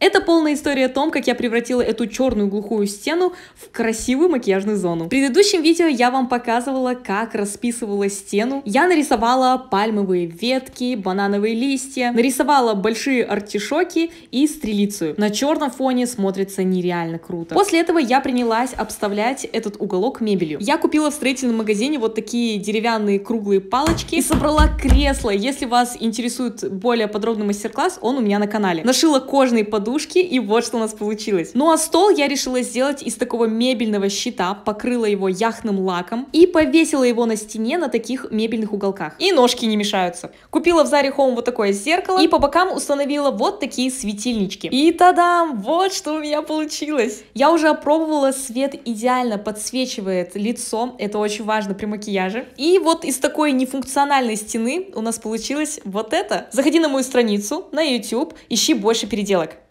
Это полная история о том, как я превратила эту черную глухую стену в красивую макияжную зону. В предыдущем видео я вам показывала, как расписывала стену. Я нарисовала пальмовые ветки, банановые листья, нарисовала большие артишоки и стрелицу. На черном фоне смотрится нереально круто. После этого я принялась обставлять этот уголок мебелью. Я купила в строительном магазине вот такие деревянные круглые палочки и собрала кресло. Если вас интересует более подробный мастер-класс, он у меня на канале. Нашила кожные подушки подушки, и вот что у нас получилось. Ну а стол я решила сделать из такого мебельного щита, покрыла его яхным лаком и повесила его на стене на таких мебельных уголках. И ножки не мешаются. Купила в Заре Home вот такое зеркало и по бокам установила вот такие светильнички. И тадам! Вот что у меня получилось! Я уже опробовала, свет идеально подсвечивает лицо, это очень важно при макияже. И вот из такой нефункциональной стены у нас получилось вот это. Заходи на мою страницу на YouTube, ищи больше переделок.